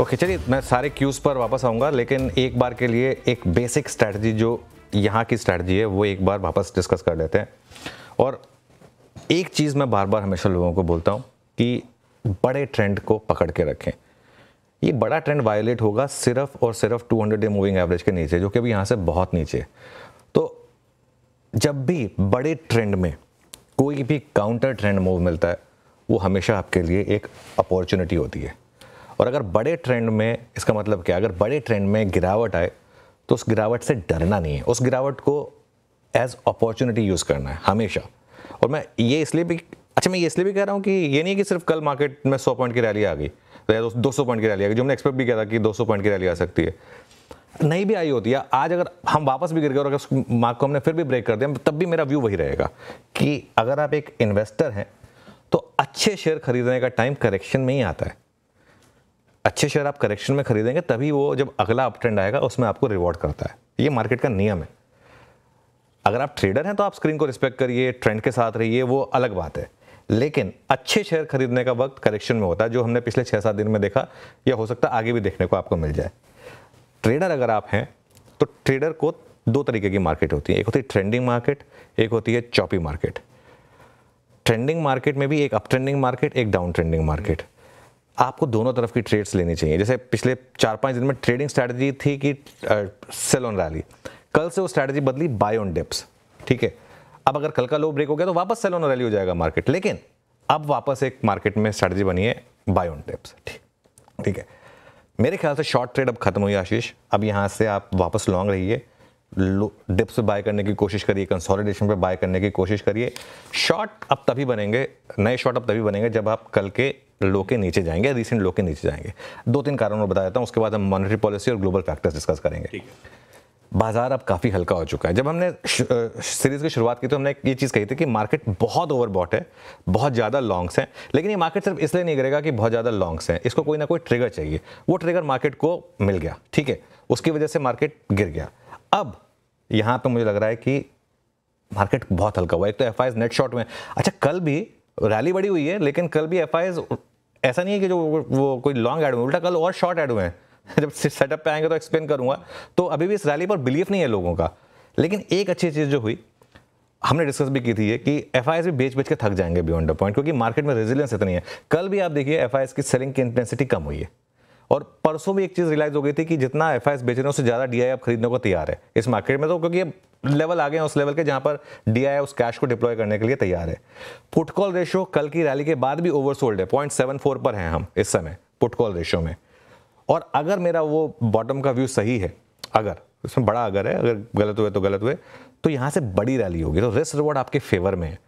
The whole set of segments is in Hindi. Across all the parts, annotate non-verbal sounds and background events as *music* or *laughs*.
ओके okay, चलिए मैं सारे क्यूज़ पर वापस आऊँगा लेकिन एक बार के लिए एक बेसिक स्ट्रैटी जो यहाँ की स्ट्रैटी है वो एक बार वापस डिस्कस कर लेते हैं और एक चीज़ मैं बार बार हमेशा लोगों को बोलता हूँ कि बड़े ट्रेंड को पकड़ के रखें ये बड़ा ट्रेंड वायोलेट होगा सिर्फ और सिर्फ 200 डे मूविंग एवरेज के नीचे जो कि अभी यहाँ से बहुत नीचे तो जब भी बड़े ट्रेंड में कोई भी काउंटर ट्रेंड मूव मिलता है वो हमेशा आपके लिए एक अपॉर्चुनिटी होती है और अगर बड़े ट्रेंड में इसका मतलब क्या अगर बड़े ट्रेंड में गिरावट आए तो उस गिरावट से डरना नहीं है उस गिरावट को एज अपॉर्चुनिटी यूज़ करना है हमेशा और मैं ये इसलिए भी अच्छा मैं ये इसलिए भी कह रहा हूँ कि ये नहीं कि सिर्फ कल मार्केट में सौ पॉइंट की रैली आ गई तो या दो सौ पॉइंट की रैली आ गई जो हमने एक्सपेक्ट भी किया था कि दो सौ पॉइंट की रैली आ सकती है नहीं भी आई होती है आज अगर हम वापस भी गिर गए और अगर मार्क को हमने फिर भी ब्रेक कर दिया तब भी मेरा व्यू वही रहेगा कि अगर आप एक इन्वेस्टर हैं तो अच्छे शेयर खरीदने का टाइम करेक्शन में ही आता है अच्छे शेयर आप करेक्शन में खरीदेंगे तभी वो जब अगला अपट्रेंड आएगा उसमें आपको रिवॉर्ड करता है ये मार्केट का नियम है अगर आप ट्रेडर हैं तो आप स्क्रीन को रिस्पेक्ट करिए ट्रेंड के साथ रहिए वो अलग बात है लेकिन अच्छे शेयर खरीदने का वक्त करेक्शन में होता है जो हमने पिछले छः सात दिन में देखा या हो सकता है आगे भी देखने को आपको मिल जाए ट्रेडर अगर आप हैं तो ट्रेडर को दो तरीके की मार्केट होती है एक होती है ट्रेंडिंग मार्केट एक होती है चॉपी मार्केट ट्रेंडिंग मार्केट में भी एक अप ट्रेंडिंग मार्केट एक डाउन ट्रेंडिंग मार्केट आपको दोनों तरफ की ट्रेड्स लेनी चाहिए जैसे पिछले चार पाँच दिन में ट्रेडिंग स्ट्रैटेजी थी कि सेल ऑन रैली कल से वो स्ट्रैटेजी बदली बाय ऑन डिप्स ठीक है अब अगर कल का लो ब्रेक हो गया तो वापस सेल ऑन रैली हो जाएगा मार्केट लेकिन अब वापस एक मार्केट में स्ट्रैटेजी बनी है बाय ऑन डिप्स ठीक है मेरे ख्याल से शॉर्ट ट्रेड अब खत्म हुई आशीष अब यहाँ से आप वापस लॉन्ग रहिए डिप्स पे बाय करने की कोशिश करिए कंसोलिडेशन पे बाय करने की कोशिश करिए शॉर्ट अब तभी बनेंगे नए शॉर्ट अब तभी बनेंगे जब आप कल के लो के नीचे जाएंगे रिसेंट लो के नीचे जाएंगे दो तीन कारण और बता देता हूँ उसके बाद हम मॉनिटरी पॉलिसी और ग्लोबल फैक्टर्स डिस्कस करेंगे बाजार अब काफ़ी हल्का हो चुका है जब हमने सीरीज़ की शुरुआत की तो हमने ये चीज़ कही थी कि मार्केट बहुत ओवरबॉट है बहुत ज़्यादा लॉन्ग्स हैं लेकिन ये मार्केट सिर्फ इसलिए नहीं करेगा कि बहुत ज़्यादा लॉन्ग्स हैं इसको कोई ना कोई ट्रिगर चाहिए वो ट्रिगर मार्केट को मिल गया ठीक है उसकी वजह से मार्केट गिर गया अब यहाँ पे मुझे लग रहा है कि मार्केट बहुत हल्का हुआ एक तो एफ नेट शॉट में अच्छा कल भी रैली बड़ी हुई है लेकिन कल भी एफ ऐसा नहीं है कि जो वो कोई लॉन्ग एड हुए उल्टा कल और शॉर्ट एड हुए हैं *laughs* जब सेटअप पे आएंगे तो एक्सप्लेन करूंगा तो अभी भी इस रैली पर बिलीव नहीं है लोगों का लेकिन एक अच्छी चीज़ जो हुई हमने डिस्कस भी की थी ये कि एफ भी बेच बेच के थक जाएंगे बियॉन्ड द पॉइंट क्योंकि मार्केट में रेजिलेंस इतनी है कल भी आप देखिए एफ की सेलिंग की इंटेंसिटी कम हुई है और परसों भी एक चीज़ रिलाइज हो गई थी कि जितना एफ बेच रहे हैं उससे ज़्यादा डी आप खरीदने को तैयार है इस मार्केट में तो क्योंकि लेवल आ गए हैं उस लेवल के जहां पर डी उस कैश को डिप्लॉय करने के लिए तैयार है पुटकॉल रेशो कल की रैली के बाद भी ओवरसोल्ड है पॉइंट सेवन फोर पर हैं हम इस समय पुटकॉल रेशो में और अगर मेरा वो बॉटम का व्यू सही है अगर इसमें बड़ा अगर है अगर गलत हुए तो गलत हुए तो यहां से बड़ी रैली होगी तो रिस्क रिवॉर्ड आपके फेवर में है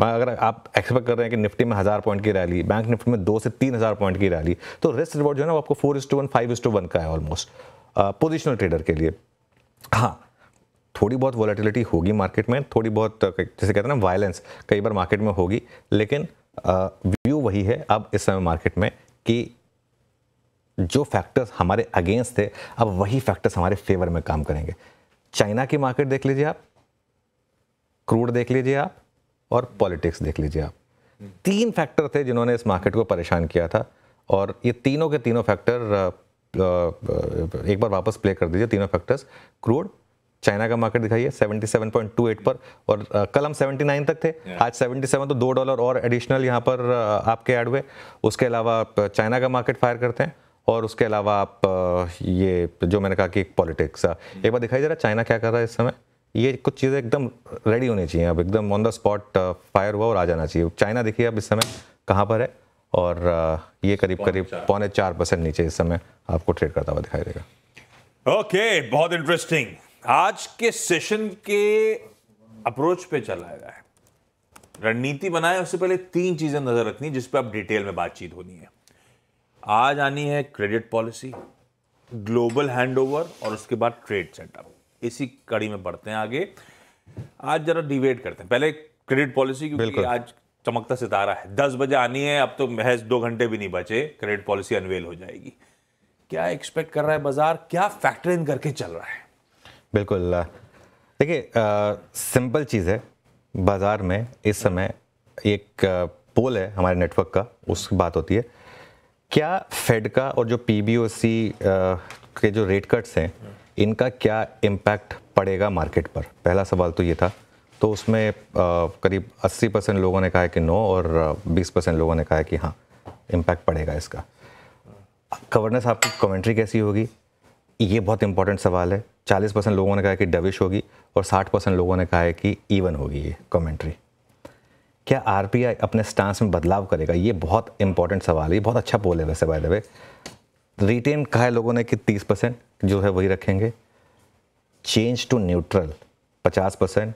मैं अगर आप एक्सपेक्ट कर रहे हैं कि निफ्टी में हज़ार पॉइंट की रैली बैंक निफ्टी में दो से तीन हज़ार पॉइंट की रैली तो रिस्क रिवॉर्ड जो है ना आपको four is to one five is to one का है ऑलमोस्ट पोजिशनल ट्रेडर के लिए हाँ थोड़ी बहुत वॉलेटिलिटी होगी मार्केट में थोड़ी बहुत जैसे कहते हैं ना वायलेंस कई बार मार्केट में होगी लेकिन व्यू वही है अब इस समय मार्केट में कि जो फैक्टर्स हमारे अगेंस्ट थे अब वही फैक्टर्स हमारे फेवर में काम करेंगे चाइना की मार्केट देख लीजिए आप क्रूड देख लीजिए आप और पॉलिटिक्स देख लीजिए आप तीन फैक्टर थे जिन्होंने इस मार्केट को परेशान किया था और ये तीनों के तीनों फैक्टर एक बार वापस प्ले कर दीजिए तीनों फैक्टर्स क्रूड चाइना का मार्केट दिखाइए 77.28 पर और कल हम 79 तक थे yeah. आज 77 तो दो डॉलर और एडिशनल यहाँ पर आपके ऐड हुए उसके अलावा आप चाइना का मार्केट फायर करते हैं और उसके अलावा आप ये जो मैंने कहा कि पॉलिटिक्स एक बार दिखाई जरा चाइना क्या कर रहा है इस समय ये कुछ चीज़ें एकदम रेडी होनी चाहिए अब एकदम ऑन द स्पॉट फायर हुआ और आ जाना चाहिए चाइना देखिए अब इस समय कहाँ पर है और uh, ये करीब करीब पौने चार परसेंट नीचे इस समय आपको ट्रेड करता हुआ दिखाई देगा ओके okay, बहुत इंटरेस्टिंग आज के सेशन के अप्रोच पे चला गया है रणनीति बनाए उससे पहले तीन चीजें नजर रखनी जिस पर आप डिटेल में बातचीत होनी है आज आनी है क्रेडिट पॉलिसी ग्लोबल हैंडओवर और उसके बाद ट्रेड सेटअप इसी कड़ी में बढ़ते हैं आगे आज जरा डिबेट करते हैं पहले क्रेडिट पॉलिसी क्योंकि आज चमकता सितारा है दस बजे आनी है अब तो महज दो घंटे भी नहीं बचे क्रेडिट पॉलिसी अनवेल हो जाएगी क्या एक्सपेक्ट कर रहा है बाजार क्या फैक्टर इन करके चल रहा है बिल्कुल देखिए सिंपल चीज़ है बाज़ार में इस समय एक पोल है हमारे नेटवर्क का उस बात होती है क्या फेड का और जो पी के जो रेट कट्स हैं इनका क्या इम्पैक्ट पड़ेगा मार्केट पर पहला सवाल तो ये था तो उसमें करीब 80 परसेंट लोगों ने कहा है कि नो और 20 परसेंट लोगों ने कहा है कि हाँ इम्पैक्ट पड़ेगा इसका गवर्नेस आपकी कमेंट्री कैसी होगी ये बहुत इंपॉर्टेंट सवाल है 40 परसेंट लोगों ने कहा कि डविश होगी और 60 परसेंट लोगों ने कहा है कि इवन होगी ये कमेंट्री क्या आर अपने स्टांस में बदलाव करेगा ये बहुत इंपॉर्टेंट सवाल है ये बहुत अच्छा पोल है वैसे बाय द वे रिटेन कहा है लोगों ने कि 30 परसेंट जो है वही रखेंगे चेंज टू न्यूट्रल 50 परसेंट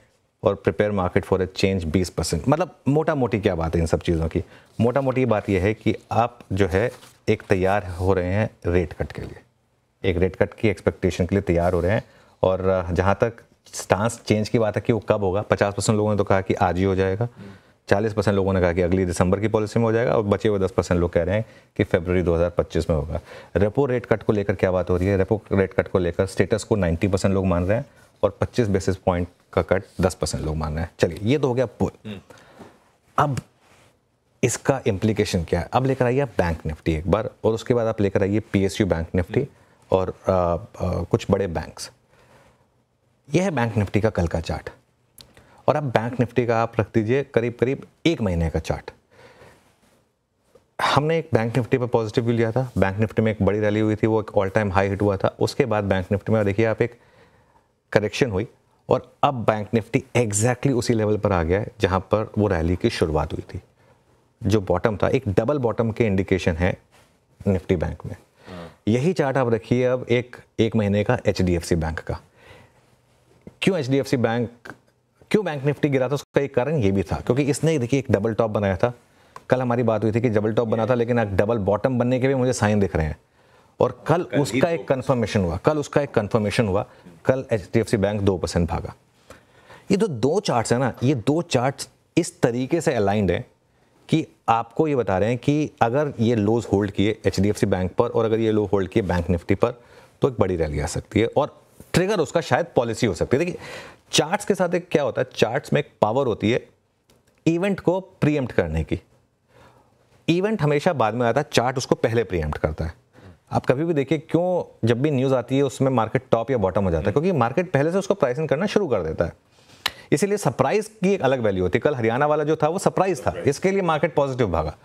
और prepare market for a change 20 percent मतलब मोटा मोटी क्या बात है इन सब चीज़ों की मोटा मोटी बात यह है कि आप जो है एक तैयार हो रहे हैं रेट कट के लिए एक रेट कट की एक्सपेक्टेशन के लिए तैयार हो रहे हैं और जहाँ तक स्टांस चेंज की बात है कि वो कब होगा पचास परसेंट लोगों ने तो कहा कि आज ही हो जाएगा 40 परसेंट लोगों ने कहा कि अगली दिसंबर की पॉलिसी में हो जाएगा और बचे हुए 10 परसेंट लोग कह रहे हैं कि फरवरी 2025 में होगा रेपो रेट कट को लेकर क्या बात हो रही है रेपो रेट कट को लेकर स्टेटस को 90 परसेंट लोग मान रहे हैं और 25 बेसिस पॉइंट का कट 10 परसेंट लोग मान रहे हैं चलिए ये तो हो गया पुल अब इसका इम्प्लीकेशन क्या है अब लेकर आइए आप बैंक निफ्टी एक बार और उसके बाद आप लेकर आइए पी बैंक निफ्टी और आ, आ, कुछ बड़े बैंक्स यह है बैंक निफ्टी का कल का चार्ट और अब बैंक निफ्टी का आप रख दीजिए करीब करीब एक महीने का चार्ट हमने एक बैंक निफ्टी पर पॉजिटिव व्यू लिया था बैंक निफ्टी में एक बड़ी रैली हुई थी वो एक ऑल टाइम हाई हिट हुआ था उसके बाद बैंक निफ्टी में देखिए आप एक करेक्शन हुई और अब बैंक निफ्टी एग्जैक्टली उसी लेवल पर आ गया है जहाँ पर वो रैली की शुरुआत हुई थी जो बॉटम था एक डबल बॉटम के इंडिकेशन है निफ्टी बैंक में हाँ। यही चार्ट आप रखिए अब एक एक महीने का एच बैंक का क्यों एच बैंक क्यों बैंक निफ्टी गिरा था उसका एक कारण ये भी था क्योंकि इसने देखिए एक डबल टॉप बनाया था कल हमारी बात हुई थी कि डबल टॉप बना था लेकिन डबल बॉटम बनने के भी मुझे साइन दिख रहे हैं और कल उसका एक कन्फर्मेशन तो- हुआ कल उसका एक कन्फर्मेशन हुआ कल एच बैंक दो परसेंट भागा ये जो दो चार्ट्स हैं ना ये दो चार्ट्स इस तरीके से अलाइंड हैं कि आपको ये बता रहे हैं कि अगर ये लोज होल्ड किए एच बैंक पर और अगर ये लो होल्ड किए बैंक निफ्टी पर तो एक बड़ी रैली आ सकती है और ट्रिगर उसका शायद पॉलिसी हो सकती है देखिए चार्ट्स के साथ एक क्या होता है चार्ट्स में एक पावर होती है इवेंट को प्रीएम्प्ट करने की इवेंट हमेशा बाद में आता है चार्ट उसको पहले प्रीएम्प्ट करता है आप कभी भी देखिए क्यों जब भी न्यूज़ आती है उसमें मार्केट टॉप या बॉटम हो जाता है क्योंकि मार्केट पहले से उसको प्राइसिंग करना शुरू कर देता है इसीलिए सरप्राइज की एक अलग वैल्यू होती है कल हरियाणा वाला जो था वो सरप्राइज था इसके लिए मार्केट पॉजिटिव भागा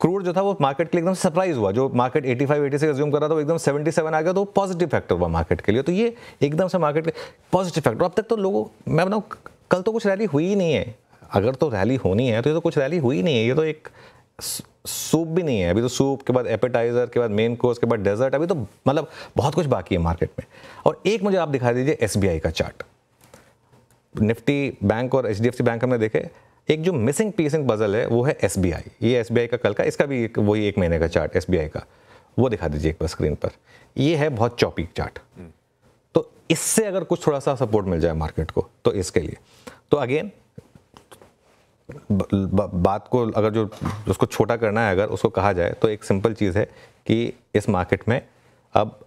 क्रूड जो था वो मार्केट के लिए एकदम सरप्राइज हुआ जो मार्केट 85 एटी से एज्यूम कर रहा था वो एकदम 77 आ गया तो पॉजिटिव फैक्टर हुआ मार्केट के लिए तो ये एकदम से मार्केट के पॉजिटिव फैक्टर अब तक तो लोगों मैं बताऊँ कल तो कुछ रैली हुई ही नहीं है अगर तो रैली होनी है तो ये तो कुछ रैली हुई नहीं है ये तो एक सूप भी नहीं है अभी तो सूप के बाद एपेटाइजर के बाद मेन कोर्स के बाद डेजर्ट अभी तो मतलब बहुत कुछ बाकी है मार्केट में और एक मुझे आप दिखा दीजिए एस का चार्ट निफ्टी बैंक और एच बैंक हमने देखे एक जो मिसिंग पीसिंग बजल पजल है वो है एस ये एस का कल का इसका भी एक वही एक महीने का चार्ट एस का वो दिखा दीजिए एक बार स्क्रीन पर ये है बहुत चौपी चार्ट हम्म। तो इससे अगर कुछ थोड़ा सा सपोर्ट मिल जाए मार्केट को तो इसके लिए तो अगेन बात को अगर जो उसको छोटा करना है अगर उसको कहा जाए तो एक सिंपल चीज़ है कि इस मार्केट में अब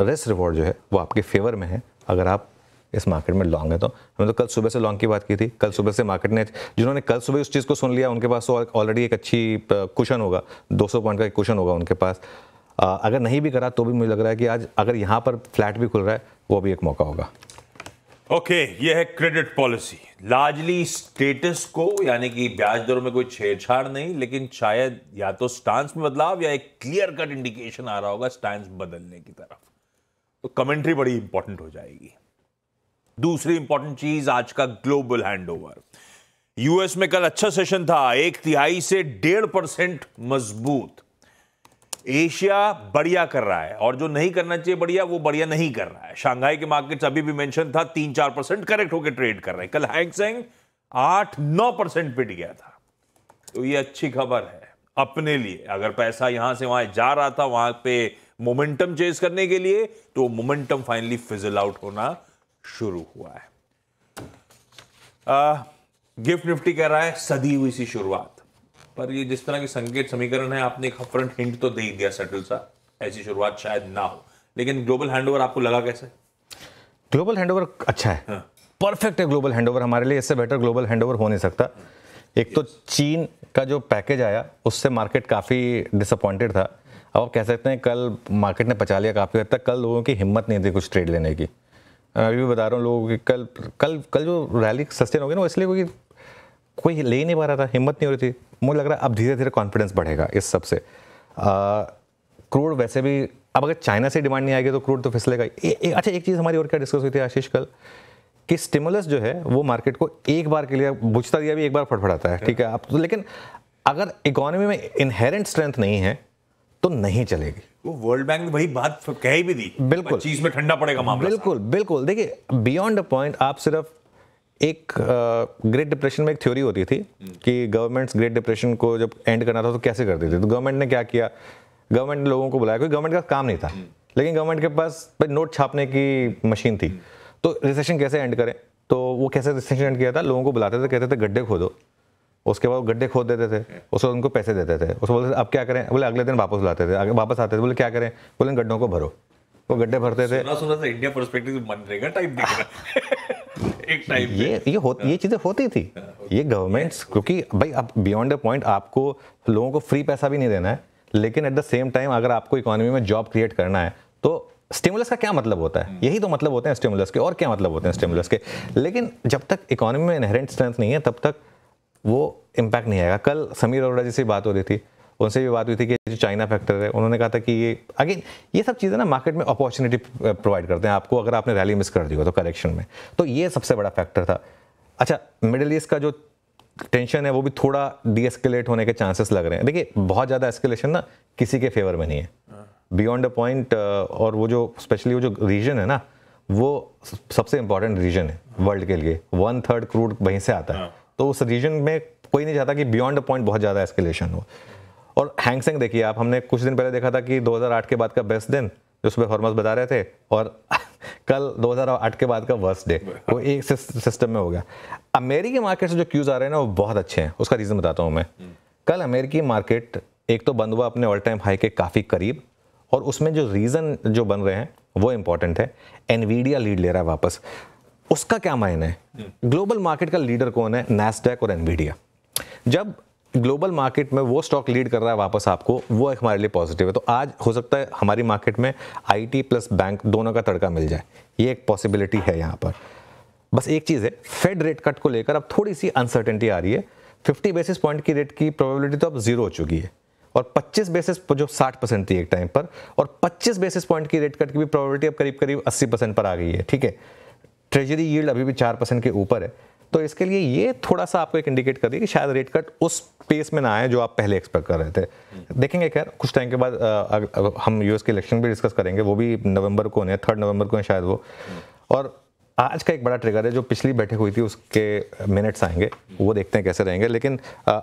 रिस्क रिवॉर्ड जो है वो आपके फेवर में है अगर आप इस मार्केट में लॉन्ग है तो हमने तो कल सुबह से लॉन्ग की बात की थी कल सुबह से मार्केट ने जिन्होंने कल सुबह उस चीज़ को सुन लिया उनके पास तो ऑलरेडी एक अच्छी क्वेश्चन होगा 200 पॉइंट का एक क्वेश्चन होगा उनके पास अगर नहीं भी करा तो भी मुझे लग रहा है कि आज अगर यहाँ पर फ्लैट भी खुल रहा है वो भी एक मौका होगा ओके okay, यह है क्रेडिट पॉलिसी लार्जली स्टेटस को यानी कि ब्याज दरों में कोई छेड़छाड़ नहीं लेकिन शायद या तो स्टांस में बदलाव या एक क्लियर कट इंडिकेशन आ रहा होगा स्टांस बदलने की तरफ तो कमेंट्री बड़ी इंपॉर्टेंट हो जाएगी दूसरी इंपॉर्टेंट चीज आज का ग्लोबल हैंडओवर यूएस में कल अच्छा सेशन था एक तिहाई से डेढ़ परसेंट मजबूत एशिया बढ़िया कर रहा है और जो नहीं करना चाहिए बढ़िया वो बढ़िया नहीं कर रहा है शंघाई के मार्केट्स अभी भी मेंशन था तीन चार परसेंट करेक्ट होकर ट्रेड कर रहे हैं कल हैंगसेंग आठ नौ परसेंट पिट गया था तो ये अच्छी खबर है अपने लिए अगर पैसा यहां से वहां जा रहा था वहां पे मोमेंटम चेज करने के लिए तो मोमेंटम फाइनली फिजल आउट होना शुरू हुआ है आ, गिफ्ट निफ्टी कह रहा है सदी हुई सी शुरुआत पर ये जिस तरह के संकेत समीकरण है आपने एक फ्रंट हिंट तो दे ही दिया सटल सा ऐसी शुरुआत शायद ना हो लेकिन ग्लोबल हैंडओवर आपको लगा कैसे ग्लोबल हैंडओवर अच्छा है हाँ। परफेक्ट है ग्लोबल हैंडओवर हमारे लिए इससे बेटर ग्लोबल हैंडओवर हो नहीं सकता एक तो चीन का जो पैकेज आया उससे मार्केट काफ़ी डिसअपॉइंटेड था अब आप कह सकते हैं कल मार्केट ने पचा लिया काफ़ी हद तक कल लोगों की हिम्मत नहीं थी कुछ ट्रेड लेने की अभी भी बता रहा हूँ लोगों की कल कल कल जो रैली सस्टेन होगी ना वो इसलिए क्योंकि कोई ले ही नहीं पा रहा था हिम्मत नहीं हो रही थी मुझे लग रहा है अब धीरे धीरे कॉन्फिडेंस बढ़ेगा इस सब से क्रूड वैसे भी अब अगर चाइना से डिमांड नहीं आएगी तो क्रूड तो फिसलेगा अच्छा एक चीज़ हमारी और क्या डिस्कस हुई थी आशीष कल कि स्टिमुलस जो है वो मार्केट को एक बार के लिए बुझता दिया भी एक बार फटफड़ाता है ठीक है आप तो लेकिन अगर इकोनॉमी में इनहेरेंट स्ट्रेंथ नहीं है तो नहीं चलेगी वो वर्ल्ड बैंक ने वही बात तो कह भी दी बिल्कुल चीज में ठंडा पड़ेगा मामला बिल्कुल बिल्कुल देखिए बियॉन्ड अ पॉइंट आप सिर्फ एक ग्रेट uh, डिप्रेशन में एक थ्योरी होती थी हम्म। कि गवर्नमेंट्स ग्रेट डिप्रेशन को जब एंड करना था तो कैसे करते थे तो गवर्नमेंट ने क्या किया गवर्नमेंट ने लोगों को बुलाया क्योंकि गवर्नमेंट का काम नहीं था हम्म। लेकिन गवर्नमेंट के पास नोट छापने की मशीन थी हम्म। तो रिसेशन कैसे एंड करें तो वो कैसे रिसेशन एंड किया था लोगों को बुलाते थे कहते थे गड्ढे खोदो उसके बाद गड्ढे खोद देते थे उसके बाद उनको पैसे देते थे उसको बोलते अब क्या करें बोले अगले दिन वापस लाते थे वापस आते थे बोले क्या करें बोले गड्ढों को भरो वो गड्ढे भरते थे इंडिया परस्पेक्टिव मनरेगा टाइप दिख रहा *laughs* एक टाइप ये ये हो, ये चीज़ें हाँ, होती थी ये गवर्नमेंट्स क्योंकि भाई अब बियॉन्ड अ पॉइंट आपको लोगों को फ्री पैसा भी नहीं देना है लेकिन एट द सेम टाइम अगर आपको इकोनॉमी में जॉब क्रिएट करना है तो स्टिमुलस का क्या मतलब होता है यही तो मतलब होते हैं स्टिमुलस के और क्या मतलब होते हैं स्टिमुलस के लेकिन जब तक इकोनॉमी में इनहेरेंट स्ट्रेंथ नहीं है तब तक वो इम्पैक्ट नहीं आएगा कल समीर अरोड़ा जी से बात हो रही थी उनसे भी बात हुई थी कि जो चाइना फैक्टर है उन्होंने कहा था कि ये अगेन ये सब चीज़ें ना मार्केट में अपॉर्चुनिटी प्रोवाइड करते हैं आपको अगर आपने रैली मिस कर दी हो तो करेक्शन में तो ये सबसे बड़ा फैक्टर था अच्छा मिडिल ईस्ट का जो टेंशन है वो भी थोड़ा डीएस्केलेट होने के चांसेस लग रहे हैं देखिए बहुत ज़्यादा एस्केलेशन ना किसी के फेवर में नहीं है बियॉन्ड हाँ। अ पॉइंट और वो जो स्पेशली वो जो रीजन है ना वो सबसे इंपॉर्टेंट रीजन है वर्ल्ड के लिए वन थर्ड क्रूड वहीं से आता है हाँ। तो उस रीजन में कोई नहीं चाहता कि बियॉन्ड अ पॉइंट बहुत ज़्यादा एस्केलेशन हो और हैंगसेंग देखिए आप हमने कुछ दिन पहले देखा था कि 2008 के बाद का बेस्ट दिन जो सुबह हॉर्मस बता रहे थे और *laughs* कल 2008 के बाद का वर्स्ट डे वो एक सिस्टम में हो गया अमेरिकी मार्केट से जो क्यूज़ आ रहे हैं ना वो बहुत अच्छे हैं उसका रीज़न बताता हूँ मैं कल अमेरिकी मार्केट एक तो बंद हुआ अपने ऑल टाइम हाई के काफ़ी करीब और उसमें जो रीज़न जो बन रहे हैं वो इम्पॉर्टेंट है एनवीडिया लीड ले रहा है वापस उसका क्या मायने है ग्लोबल मार्केट का लीडर कौन है नैसडेक और एनवीडिया जब ग्लोबल मार्केट में वो स्टॉक लीड कर रहा है वापस आपको वो हमारे लिए पॉजिटिव है तो आज हो सकता है हमारी मार्केट में आईटी प्लस बैंक दोनों का तड़का मिल जाए ये एक पॉसिबिलिटी है यहाँ पर बस एक चीज़ है फेड रेट कट को लेकर अब थोड़ी सी अनसर्टेनिटी आ रही है फिफ्टी बेसिस पॉइंट की रेट की प्रोबेबिलिटी तो अब जीरो हो चुकी है और पच्चीस बेसिस जो साठ परसेंट थी एक टाइम पर और पच्चीस बेसिस पॉइंट की रेट कट की भी प्रोबेबिलिटी अब करीब करीब अस्सी परसेंट पर आ गई है ठीक है ट्रेजरी यील्ड अभी भी चार परसेंट के ऊपर है तो इसके लिए ये थोड़ा सा आपको एक इंडिकेट कर दिया कि शायद रेट कट उस पेस में ना आए जो आप पहले एक्सपेक्ट कर रहे थे देखेंगे खैर कुछ टाइम के बाद हम यूएस के इलेक्शन भी डिस्कस करेंगे वो भी नवंबर को नहीं थर्ड नवंबर को है शायद वो और आज का एक बड़ा ट्रिगर है जो पिछली बैठक हुई थी उसके मिनट्स आएंगे वो देखते हैं कैसे रहेंगे लेकिन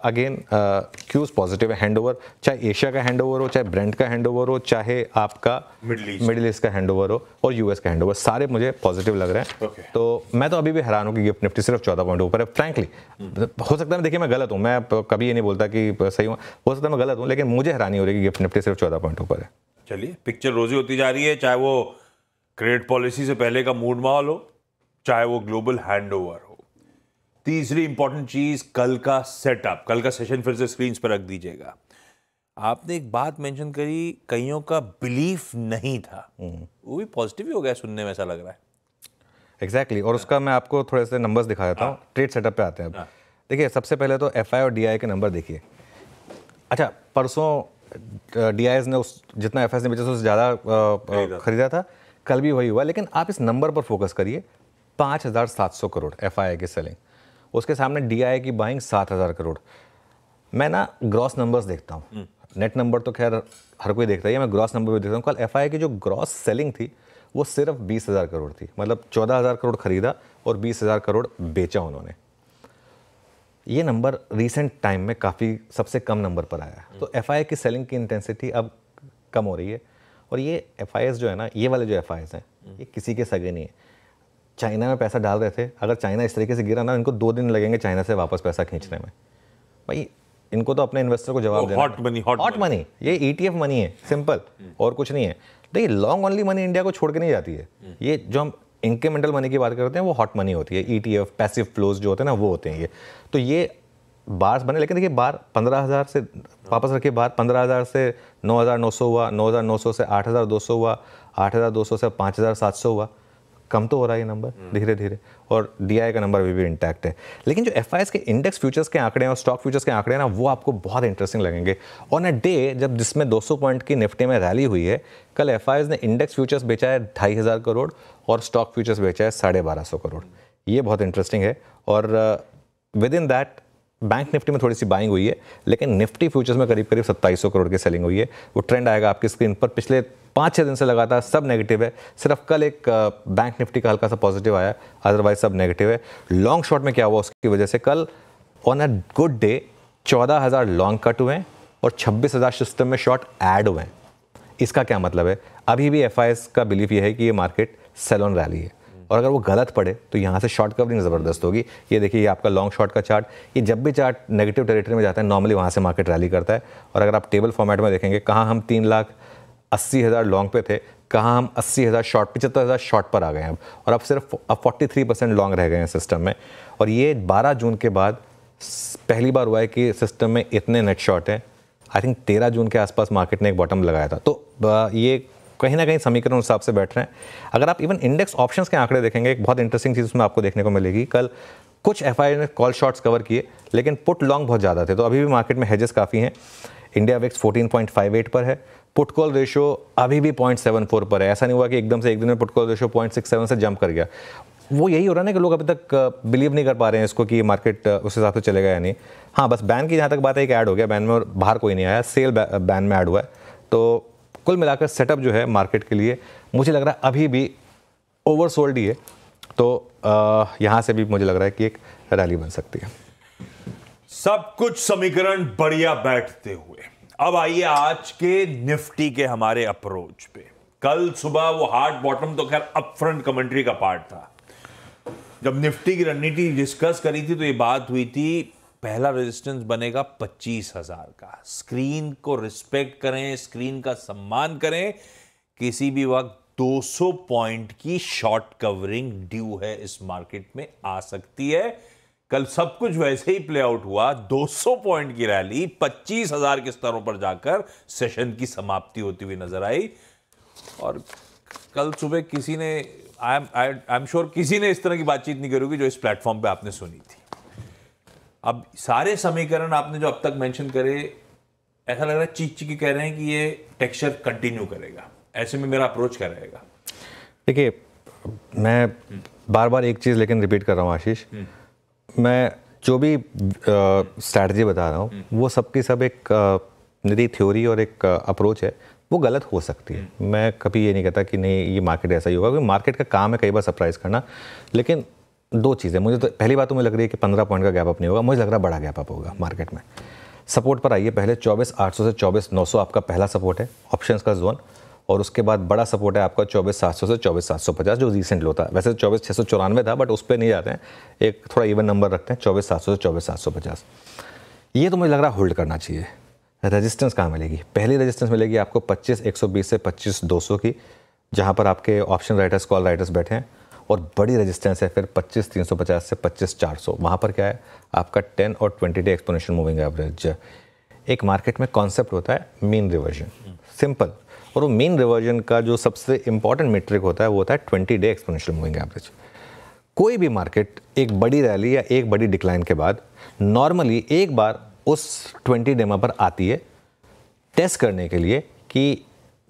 अगेन क्यूज पॉजिटिव है हैंड ओवर चाहे एशिया का हैंड ओवर हो चाहे ब्रेंड का हैंड ओवर हो चाहे आपका मिडिल ईस्ट का हैंड ओवर हो और यूएस का हैंड ओवर सारे मुझे पॉजिटिव लग रहे हैं okay. तो मैं तो अभी भी हैरान हूँ कि गिफ्ट निफ्टी सिर्फ चौदह पॉइंट ऊपर है फ्रेंकली हो सकता है देखिए मैं गलत हूँ मैं कभी ये नहीं बोलता कि सही हूँ हो सकता है मैं गलत हूँ लेकिन मुझे हैरानी हो रही है कि गिफ्ट निफ्टी सिर्फ चौदह पॉइंट ऊपर है चलिए पिक्चर रोजी होती जा रही है चाहे वो क्रेडिट पॉलिसी से पहले का मूड माहौल हो છાય વો ગ્લોબલ હેન્ડઓવર હો તીસરી ઇમ્પોર્ટન્ટ ચીઝ કલ કા સેટઅપ કલ કા સેશન ફર્ધર સ્ક્રીન પરક દીજેગા આપને એક વાત મેન્શન કરી કઈઓ કા બિલીફ નહીં થા ઓ ભી પોઝિટિવ હી હો ગયા સુનને મેસા લગ રહા હે એક્ઝેક્ટલી ઓર uska મે આપકો થોડે સે નંબર્સ દિખા દેતા ટ્રેડ સેટઅપ પર આતે હે અબ દેખिए સબસે પહેલે તો fi ઓર di કે નંબર દેખીએ અચ્છા પરસો dis ને ઉતના fs ને બીચ સે ઉસ જ્યાદા ખરીદા થા કલ ભી વહી હુઆ લેકિન આપ ઇસ નંબર પર ફોકસ કરિયે पाँच हज़ार सात सौ करोड़ एफ आई आई की सेलिंग उसके सामने डी आई की बाइंग सात हज़ार करोड़ मैं ना ग्रॉस नंबर्स देखता हूँ नेट हम्म। नंबर तो खैर हर कोई देखता है मैं ग्रॉस नंबर भी देखता हूँ कल एफ की जो ग्रॉस सेलिंग थी वो सिर्फ बीस हज़ार करोड़ थी मतलब चौदह हज़ार करोड़ ख़रीदा और बीस हज़ार करोड़ बेचा उन्होंने ये नंबर रिसेंट टाइम में काफ़ी सबसे कम नंबर पर आया है हम्म। तो एफ की सेलिंग की इंटेंसिटी अब कम हो रही है और ये एफ जो है ना ये वाले जो एफ हैं हम्म। ये किसी के सगे नहीं है चाइना में पैसा डाल रहे थे अगर चाइना इस तरीके से गिरा ना इनको दो दिन लगेंगे चाइना से वापस पैसा खींचने में भाई इनको तो अपने इन्वेस्टर को जवाब oh, देना हॉट मनी हॉट मनी ये ई e मनी है सिंपल hmm. और कुछ नहीं है देखिए लॉन्ग ओनली मनी इंडिया को छोड़ के नहीं जाती है hmm. ये जो हम इंक्रीमेंटल मनी की बात करते हैं वो हॉट मनी होती है एफ पैसिव फ्लोज जो होते हैं ना वो होते हैं ये तो ये बार्स बने लेकिन देखिए बार पंद्रह हज़ार से वापस रखिए बार पंद्रह हज़ार से नौ हज़ार नौ सौ हुआ नौ हज़ार नौ सौ से आठ हज़ार दो सौ हुआ आठ हज़ार दो सौ से पाँच हज़ार सात सौ हुआ कम तो हो रहा है ये नंबर हम्म। धीरे धीरे और डी का नंबर भी, भी इंटैक्ट है लेकिन जो एफ के इंडेक्स फ्यूचर्स के आंकड़े हैं और स्टॉक फ्यूचर्स के आंकड़े हैं ना वो आपको बहुत इंटरेस्टिंग लगेंगे ऑन अ डे जब जिसमें 200 पॉइंट की निफ्टी में रैली हुई है कल एफ ने इंडेक्स फ्यूचर्स बेचा है ढाई हज़ार करोड़ और स्टॉक फ्यूचर्स बेचा है साढ़े बारह सौ करोड़ ये बहुत इंटरेस्टिंग है और within that bank Nifty में थोड़ी सी बाइंग हुई है लेकिन निफ्टी फ्यूचर्स में करीब करीब 2700 करोड़ की सेलिंग हुई है वो ट्रेंड आएगा आपकी स्क्रीन पर पिछले पाँच छः दिन से लगातार सब नेगेटिव है सिर्फ कल एक बैंक निफ्टी का हल्का सा पॉजिटिव आया अदरवाइज सब नेगेटिव है लॉन्ग शॉट में क्या हुआ उसकी वजह से कल ऑन अ गुड डे चौदह हज़ार लॉन्ग कट हुए हैं और छब्बीस हज़ार सिस्टम में शॉर्ट ऐड हुए हैं इसका क्या मतलब है अभी भी एफ का बिलीफ ये है कि ये मार्केट ऑन रैली है और अगर वो गलत पड़े तो यहाँ से शॉर्ट कवरिंग ज़बरदस्त होगी ये देखिए ये आपका लॉन्ग शॉर्ट का चार्ट ये जब भी चार्ट नेगेटिव टेरिटरी में जाता है नॉर्मली वहाँ से मार्केट रैली करता है और अगर आप टेबल फॉर्मेट में देखेंगे कहाँ हम तीन लाख अस्सी हज़ार लॉन्ग पे थे कहाँ हम अस्सी हज़ार शॉर्ट पिचहत्तर हज़ार शॉर्ट पर आ गए हैं अब और अब सिर्फ अब फोर्टी थ्री परसेंट लॉन्ग रह गए हैं सिस्टम में और ये बारह जून के बाद पहली बार हुआ है कि सिस्टम में इतने नेट शॉर्ट हैं आई थिंक तेरह जून के आसपास मार्केट ने एक बॉटम लगाया था तो ये कहीं ना कहीं समीकरण उस हिसाब से बैठ रहे हैं अगर आप इवन इंडेक्स ऑप्शन के आंकड़े देखेंगे एक बहुत इंटरेस्टिंग चीज़ उसमें आपको देखने को मिलेगी कल कुछ एफ ने कॉल शॉट्स कवर किए लेकिन पुट लॉन्ग बहुत ज़्यादा थे तो अभी भी मार्केट में हेजेस काफ़ी हैं इंडिया विक्स 14.58 पर है पुट कॉल रेशो अभी भी 0.74 पर है ऐसा नहीं हुआ कि एकदम से एक दिन में पुट कॉल रेशो 0.67 से जंप कर गया वो यही हो रहा है ना कि लोग अभी तक बिलीव नहीं कर पा रहे हैं इसको कि मार्केट उस हिसाब से चलेगा या नहीं हाँ बस बैन की जहाँ तक बात है एक ऐड हो गया बैन में और बाहर कोई नहीं आया सेल बैन में ऐड हुआ है तो कुल मिलाकर सेटअप जो है मार्केट के लिए मुझे लग रहा है अभी भी ओवर सोल्ड ही है तो यहाँ से भी मुझे लग रहा है कि एक रैली बन सकती है सब कुछ समीकरण बढ़िया बैठते हुए अब आइए आज के निफ्टी के हमारे अप्रोच पे कल सुबह वो हार्ड बॉटम तो खैर अप फ्रंट कमेंट्री का पार्ट था जब निफ्टी की रणनीति डिस्कस करी थी तो ये बात हुई थी पहला रेजिस्टेंस बनेगा पच्चीस हजार का स्क्रीन को रिस्पेक्ट करें स्क्रीन का सम्मान करें किसी भी वक्त 200 पॉइंट की शॉर्ट कवरिंग ड्यू है इस मार्केट में आ सकती है कल सब कुछ वैसे ही प्ले आउट हुआ 200 पॉइंट की रैली 25,000 के स्तरों पर जाकर सेशन की समाप्ति होती हुई नजर आई और कल सुबह किसी ने I am I am sure किसी ने इस तरह की बातचीत नहीं करी होगी जो इस प्लेटफॉर्म पे आपने सुनी थी अब सारे समीकरण आपने जो अब तक मेंशन करे ऐसा लग रहा है चीख चीख कह रहे हैं कि ये टेक्सचर कंटिन्यू करेगा ऐसे में मेरा अप्रोच क्या रहेगा देखिए मैं बार बार एक चीज़ लेकिन रिपीट कर रहा हूँ आशीष हम्म। मैं जो भी स्ट्रैटी बता रहा हूँ हम्म। वो सबकी सब एक निधि थ्योरी और एक अप्रोच है वो गलत हो सकती है हम्म। मैं कभी ये नहीं कहता कि नहीं ये मार्केट ऐसा ही होगा क्योंकि मार्केट का काम है कई बार सरप्राइज़ करना लेकिन दो चीज़ें मुझे तो पहली बात तो मुझे लग रही है कि पंद्रह पॉइंट का गैप अप नहीं होगा मुझे लग रहा है बड़ा गैप अप होगा मार्केट में सपोर्ट पर आइए पहले चौबीस आठ सौ से चौबीस नौ सौ आपका पहला सपोर्ट है ऑप्शन का जोन और उसके बाद बड़ा सपोर्ट है आपका चौबीस सात सौ से चौबीस सात सौ पचास जो रिसेंट लो था वैसे तो चौबीस छः सौ चौरानवे था बट उस पर नहीं जाते हैं एक थोड़ा इवन नंबर रखते हैं चौबीस सात सौ से चौबीस सात सौ पचास ये तो मुझे लग रहा होल्ड करना चाहिए रेजिस्टेंस कहाँ मिलेगी पहली रेजिस्टेंस मिलेगी आपको पच्चीस एक सौ बीस से पच्चीस दो सौ की जहाँ पर आपके ऑप्शन राइटर्स कॉल राइटर्स बैठे हैं और बड़ी रेजिस्टेंस है फिर 25 350 से 25 400 वहाँ पर क्या है आपका 10 और 20 डे एक्सपोनेंशियल मूविंग एवरेज एक मार्केट में कॉन्सेप्ट होता है मीन रिवर्जन सिंपल और वो मीन रिवर्जन का जो सबसे इंपॉर्टेंट मेट्रिक होता है वो होता है twenty day exponential moving average कोई भी मार्केट एक बड़ी रैली या एक बड़ी डिक्लाइन के बाद नॉर्मली एक बार उस ट्वेंटी डेमा पर आती है टेस्ट करने के लिए कि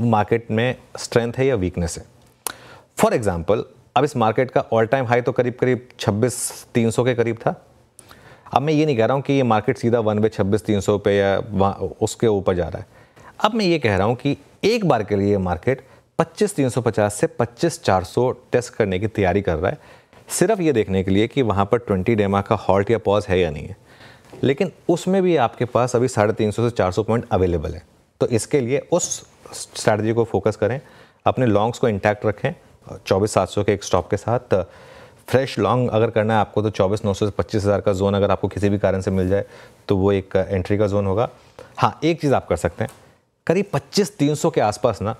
मार्केट में स्ट्रेंथ है या वीकनेस है फॉर एग्ज़ाम्पल अब इस मार्केट का ऑल टाइम हाई तो करीब करीब छब्बीस तीन सौ के करीब था अब मैं ये नहीं कह रहा हूँ कि ये मार्केट सीधा वन वे छब्बीस तीन सौ पे या उसके ऊपर जा रहा है अब मैं ये कह रहा हूँ कि एक बार के लिए मार्केट पच्चीस तीन सौ पचास से पच्चीस चार सौ टेस्ट करने की तैयारी कर रहा है सिर्फ ये देखने के लिए कि वहाँ पर ट्वेंटी डेमा का हॉल्ट या पॉज है या नहीं है लेकिन उसमें भी आपके पास अभी साढ़े तीन सौ से चार सौ पॉइंट अवेलेबल है तो इसके लिए उस स्ट्रैटी को फोकस करें अपने लॉन्ग्स को इंटैक्ट रखें चौबीस सात सौ के एक स्टॉप के साथ फ्रेश uh, लॉन्ग अगर करना है आपको तो चौबीस नौ सौ से पच्चीस हज़ार का जोन अगर आपको किसी भी कारण से मिल जाए तो वो एक एंट्री uh, का जोन होगा हाँ एक चीज़ आप कर सकते हैं करीब पच्चीस तीन सौ के आसपास ना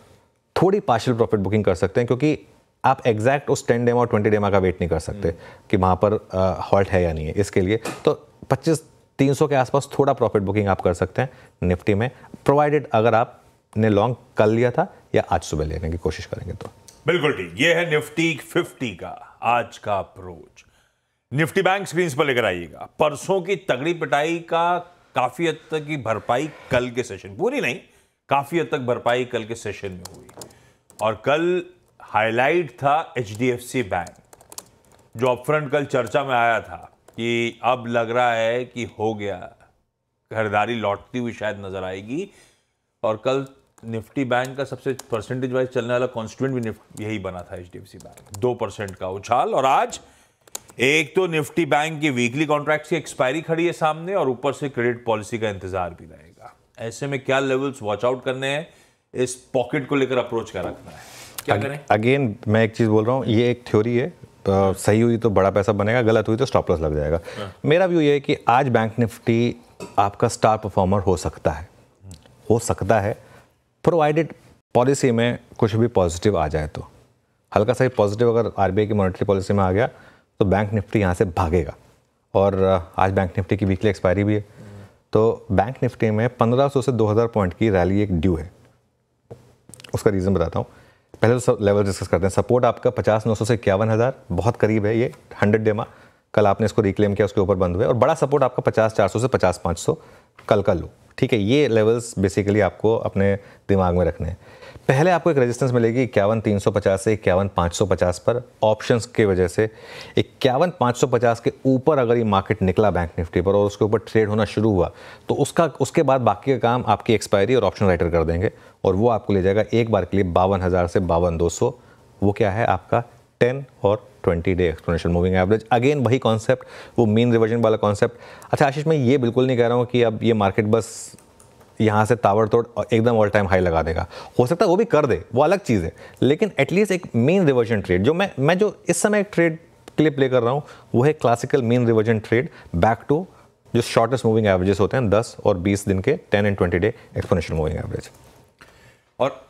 थोड़ी पार्शल प्रॉफिट बुकिंग कर सकते हैं क्योंकि आप एग्जैक्ट उस टेन डेमा और ट्वेंटी डेमा का वेट नहीं कर सकते हम्म। कि वहाँ पर हॉल्ट uh, है या नहीं है इसके लिए तो पच्चीस तीन सौ के आसपास थोड़ा प्रॉफिट बुकिंग आप कर सकते हैं निफ्टी में प्रोवाइडेड अगर आपने लॉन्ग कल लिया था या आज सुबह लेने की कोशिश करेंगे तो बिल्कुल ठीक ये है निफ्टी 50 का आज का अप्रोच निफ्टी बैंक स्क्रीन पर लेकर आइएगा परसों की तगड़ी पिटाई का काफी हद तक की भरपाई कल के सेशन पूरी नहीं काफी हद तक भरपाई कल के सेशन में हुई और कल हाईलाइट था एच बैंक जो अपफ्रंट कल चर्चा में आया था कि अब लग रहा है कि हो गया खरीदारी लौटती हुई शायद नजर आएगी और कल निफ्टी बैंक का सबसे परसेंटेज वाइज चलने वाला कॉन्स्टिट्यूंट भी यही बना था एच बैंक दो परसेंट का उछाल और आज एक तो निफ्टी बैंक की वीकली कॉन्ट्रैक्ट की एक्सपायरी खड़ी है सामने और ऊपर से क्रेडिट पॉलिसी का इंतजार भी रहेगा ऐसे में क्या लेवल्स वॉच आउट करने हैं इस पॉकेट को लेकर अप्रोच क्या रखना है क्या करें अगेन मैं एक चीज़ बोल रहा हूँ ये एक थ्योरी है तो सही हुई तो बड़ा पैसा बनेगा गलत हुई तो स्टॉप लग जाएगा हाँ। मेरा व्यू ये है कि आज बैंक निफ्टी आपका स्टार परफॉर्मर हो सकता है हो सकता है प्रोवाइडेड पॉलिसी में कुछ भी पॉजिटिव आ जाए तो हल्का सा ही पॉजिटिव अगर आर की मॉनिटरी पॉलिसी में आ गया तो बैंक निफ्टी यहाँ से भागेगा और आज बैंक निफ्टी की वीकली एक्सपायरी भी है तो बैंक निफ्टी में 1500 से 2000 पॉइंट की रैली एक ड्यू है उसका रीज़न बताता हूँ पहले तो लेवल डिस्कस करते हैं सपोर्ट आपका पचास नौ सौ से इक्यावन हज़ार बहुत करीब है ये हंड्रेड डेमा कल आपने इसको रिक्लेम किया उसके ऊपर बंद हुए और बड़ा सपोर्ट आपका पचास चार सौ से पचास पाँच सौ कल का लो ठीक है ये लेवल्स बेसिकली आपको अपने दिमाग में रखने हैं पहले आपको एक रेजिस्टेंस मिलेगी इक्यावन तीन सौ पचास से इक्यावन पाँच सौ पचास पर ऑप्शंस के वजह से इक्यावन पाँच सौ पचास के ऊपर अगर ये मार्केट निकला बैंक निफ्टी पर और उसके ऊपर ट्रेड होना शुरू हुआ तो उसका उसके बाद बाकी का काम आपकी एक्सपायरी और ऑप्शन राइटर कर देंगे और वो आपको ले जाएगा एक बार के लिए बावन हज़ार से बावन दो सौ वो क्या है आपका टेन और twenty day exponential moving average again वही कॉन्सेप्ट वो मीन रिवर्जन वाला कॉन्सेप्ट अच्छा आशीष मैं ये बिल्कुल नहीं कह रहा हूँ कि अब ये मार्केट बस यहाँ से तावर तोड़ एकदम ऑल टाइम हाई लगा देगा हो सकता है वो भी कर दे वो अलग चीज़ है लेकिन एटलीस्ट एक मेन रिवर्जन ट्रेड जो मैं मैं जो इस समय एक ट्रेड क्लिप प्ले कर रहा हूँ वो है classical mean reversion trade back to जो शॉर्टेस्ट मूविंग एवरेजेस होते हैं दस और बीस दिन के ten and twenty day exponential moving average और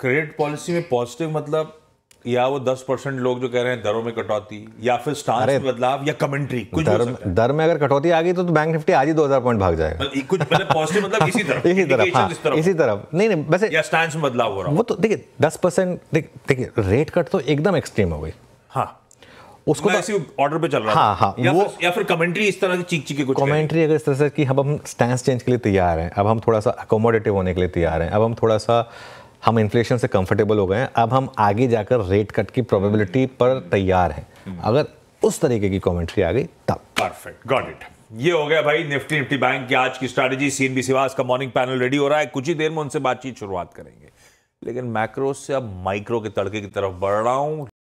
क्रेडिट पॉलिसी में पॉजिटिव मतलब या वो दस परसेंट लोग जो कह रहे हैं दरों में कटौती या फिर स्टार में बदलाव या कमेंट्री कुछ दर, दर में अगर कटौती आ गई तो, तो बैंक निफ्टी आज ही दो हजार पॉइंट भाग जाएगा मतलब कुछ पॉजिटिव मतलब, मतलब इसी तरफ *laughs* इसी तरफ हाँ, तरफ इसी तरफ नहीं नहीं वैसे या स्टांस में बदलाव हो रहा वो तो देखिए दस परसेंट देखिए रेट कट तो एकदम एक्सट्रीम हो गई हाँ उसको तो ऑर्डर पे चल रहा हाँ हाँ या वो फिर, या फिर कमेंट्री इस तरह की चीख चीख कुछ कमेंट्री अगर इस तरह से कि अब हम स्टैंड चेंज के लिए तैयार हैं अब हम थोड़ा सा अकोमोडेटिव होने के लिए तैयार हैं अब हम थोड़ा सा हम इन्फ्लेशन से कंफर्टेबल हो गए हैं अब हम आगे जाकर रेट कट की प्रोबेबिलिटी पर तैयार हैं हम्म। अगर उस तरीके की कमेंट्री आ गई तब परफेक्ट गॉट इट ये हो गया भाई निफ्टी निफ्टी बैंक की आज की एन बी सिवास का मॉर्निंग पैनल रेडी हो रहा है कुछ ही देर में उनसे बातचीत शुरुआत करेंगे लेकिन मैक्रो से अब माइक्रो के तड़के की तरफ बढ़ रहा हूं